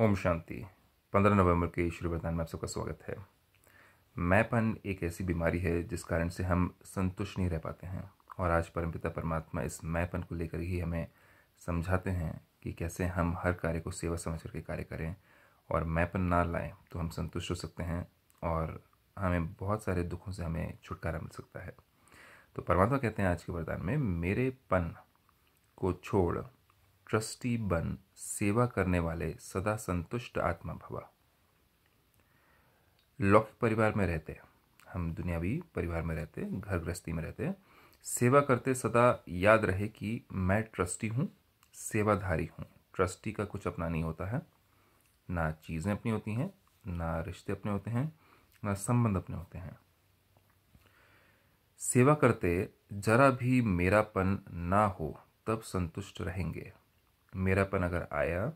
ओम शांति पंद्रह नवंबर के ईश्वर वरदान में आप सबका स्वागत है मैपन एक ऐसी बीमारी है जिस कारण से हम संतुष्ट नहीं रह पाते हैं और आज परमपिता परमात्मा इस मैपन को लेकर ही हमें समझाते हैं कि कैसे हम हर कार्य को सेवा समझ करके कार्य करें और मैपन ना लाएं तो हम संतुष्ट हो सकते हैं और हमें बहुत सारे दुखों से हमें छुटकारा मिल सकता है तो परमात्मा कहते हैं आज के वरदान में मेरे पन को छोड़ ट्रस्टी बन सेवा करने वाले सदा संतुष्ट आत्मा भवा लौकिक परिवार में रहते हम हम दुनियावी परिवार में रहते घर गृहस्थी में रहते सेवा करते सदा याद रहे कि मैं ट्रस्टी हूँ सेवाधारी हूँ ट्रस्टी का कुछ अपना नहीं होता है ना चीज़ें अपनी होती हैं ना रिश्ते अपने होते हैं ना संबंध अपने होते हैं सेवा करते जरा भी मेरापन ना हो तब संतुष्ट रहेंगे मेरापन अगर आया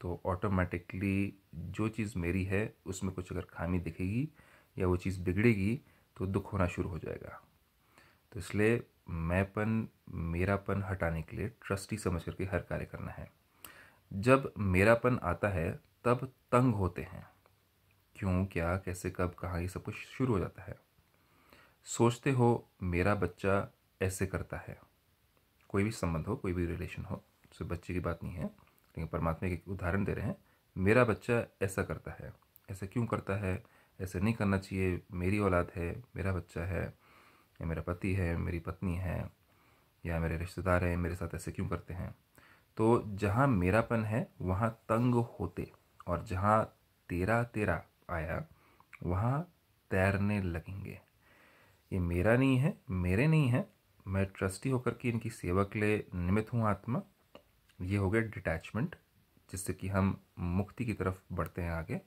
तो ऑटोमेटिकली जो चीज़ मेरी है उसमें कुछ अगर खामी दिखेगी या वो चीज़ बिगड़ेगी तो दुख होना शुरू हो जाएगा तो इसलिए मैंपन मेरापन हटाने के लिए ट्रस्टी समझ करके हर कार्य करना है जब मेरापन आता है तब तंग होते हैं क्यों क्या कैसे कब कहाँ ये सब कुछ शुरू हो जाता है सोचते हो मेरा बच्चा ऐसे करता है कोई भी संबंध हो कोई भी रिलेशन हो सिर्फ बच्चे की बात नहीं है लेकिन परमात्मा एक उदाहरण दे रहे हैं मेरा बच्चा ऐसा करता है ऐसा क्यों करता है ऐसे नहीं करना चाहिए मेरी औलाद है मेरा बच्चा है या मेरा पति है मेरी पत्नी है या मेरे रिश्तेदार हैं मेरे साथ ऐसे क्यों करते हैं तो जहाँ मेरापन है वहाँ तंग होते और जहाँ तेरा तेरा आया वहाँ तैरने लगेंगे ये मेरा नहीं है मेरे नहीं है मैं ट्रस्टी होकर के इनकी सेवा के लिए निमित्त हूँ आत्मा ये हो गया डिटैचमेंट जिससे कि हम मुक्ति की तरफ बढ़ते हैं आगे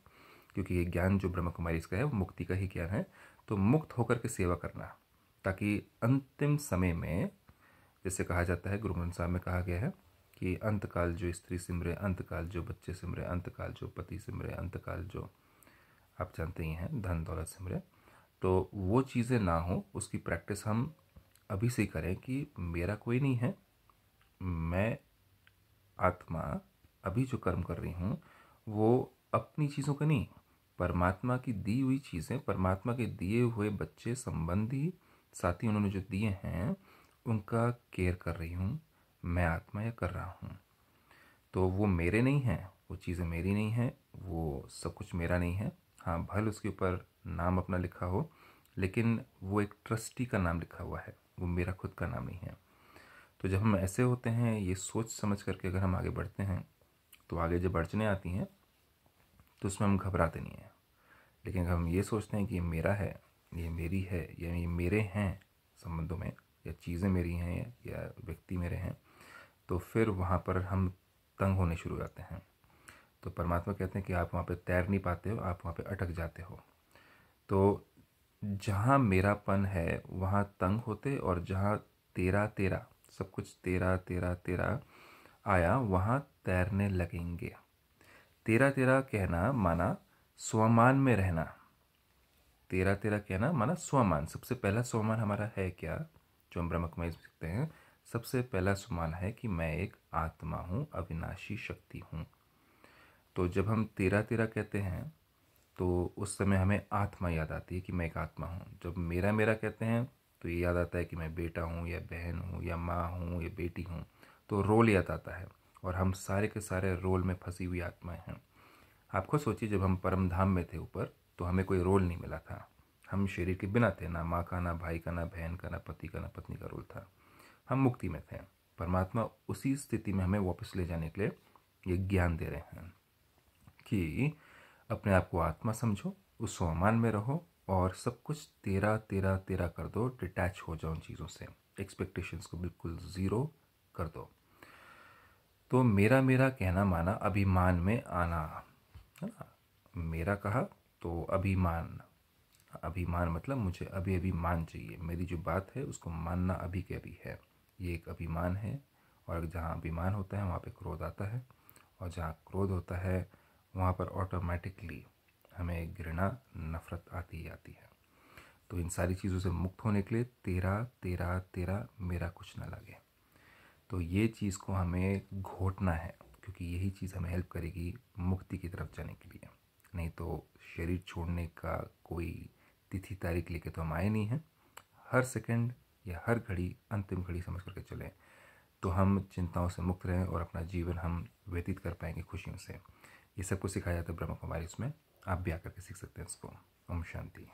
क्योंकि ये ज्ञान जो ब्रह्म कुमारी इसका है वो मुक्ति का ही ज्ञान है तो मुक्त होकर के सेवा करना ताकि अंतिम समय में जैसे कहा जाता है गुरु ग्रंथ साहब में कहा गया है कि अंतकाल जो स्त्री सिमरे अंतकाल जो बच्चे सिमरे अंतकाल जो पति सिमरे अंतकाल जो आप जानते ही हैं धन दौलत सिमरे तो वो चीज़ें ना हो उसकी प्रैक्टिस हम अभी से करें कि मेरा कोई नहीं है मैं आत्मा अभी जो कर्म कर रही हूँ वो अपनी चीज़ों का नहीं परमात्मा की दी हुई चीज़ें परमात्मा के दिए हुए बच्चे संबंधी साथी उन्होंने जो दिए हैं उनका केयर कर रही हूँ मैं आत्मा या कर रहा हूँ तो वो मेरे नहीं हैं वो चीज़ें मेरी नहीं हैं वो सब कुछ मेरा नहीं है हाँ भल उसके ऊपर नाम अपना लिखा हो लेकिन वो एक ट्रस्टी का नाम लिखा हुआ है वो मेरा खुद का नाम नहीं है तो जब हम ऐसे होते हैं ये सोच समझ करके अगर हम आगे बढ़ते हैं तो आगे जब अड़चने आती हैं तो उसमें हम घबराते नहीं हैं लेकिन अगर हम ये सोचते हैं कि ये मेरा है ये मेरी है या ये मेरे हैं संबंधों में या चीज़ें मेरी हैं या व्यक्ति मेरे हैं तो फिर वहाँ पर हम तंग होने शुरू हो जाते हैं तो परमात्मा कहते हैं कि आप वहाँ पर तैर नहीं पाते हो आप वहाँ पर अटक जाते हो तो जहाँ मेरापन है वहाँ तंग होते और जहाँ तेरा तेरा सब कुछ तेरह तेरह तेरह आया वहाँ तैरने लगेंगे तेरह तेरह कहना माना स्वमान में रहना तेरह तेरह कहना माना स्वमान सबसे पहला स्वमान हमारा है क्या जो हम ब्रह्मकमय सीखते हैं सबसे पहला स्वमान है कि मैं एक आत्मा हूँ अविनाशी शक्ति हूँ तो जब हम तेरह तेरह कहते हैं तो उस समय हमें आत्मा याद आती है कि मैं एक आत्मा हूँ जब मेरा मेरा कहते हैं तो ये याद आता है कि मैं बेटा हूँ या बहन हूँ या माँ हूँ या बेटी हूँ तो रोल याद आता है और हम सारे के सारे रोल में फंसी हुई आत्माएं हैं आप खुद सोचिए जब हम परम धाम में थे ऊपर तो हमें कोई रोल नहीं मिला था हम शरीर के बिना थे ना माँ का ना भाई का ना बहन का ना पति का ना पत्नी का रोल था हम मुक्ति में थे परमात्मा उसी स्थिति में हमें वापस ले जाने के लिए ये ज्ञान दे रहे हैं कि अपने आप को आत्मा समझो उस स्वमान में रहो और सब कुछ तेरा तेरा तेरा कर दो डिटैच हो जाओ उन चीज़ों से एक्सपेक्टेशंस को बिल्कुल ज़ीरो कर दो तो मेरा मेरा कहना माना अभिमान में आना है ना मेरा कहा तो अभिमान अभिमान मतलब मुझे अभी अभी मान चाहिए मेरी जो बात है उसको मानना अभी के अभी है ये एक अभिमान है और जहाँ अभिमान होता है वहाँ पे क्रोध आता है और जहाँ क्रोध होता है वहाँ पर ऑटोमेटिकली हमें घृणा नफ़रत आती ही आती है तो इन सारी चीज़ों से मुक्त होने के लिए तेरा तेरा तेरा मेरा कुछ ना लगे तो ये चीज़ को हमें घोटना है क्योंकि यही चीज़ हमें हेल्प करेगी मुक्ति की तरफ जाने के लिए नहीं तो शरीर छोड़ने का कोई तिथि तारीख लेके तो हम आए नहीं हैं हर सेकंड या हर घड़ी अंतिम घड़ी समझ करके चलें तो हम चिंताओं से मुक्त रहें और अपना जीवन हम व्यतीत कर पाएंगे खुशियों से ये सब कुछ सिखाया जाता है ब्रह्म कुमारी उसमें आप भी आकर के सीख सकते हैं उसको ओम शांति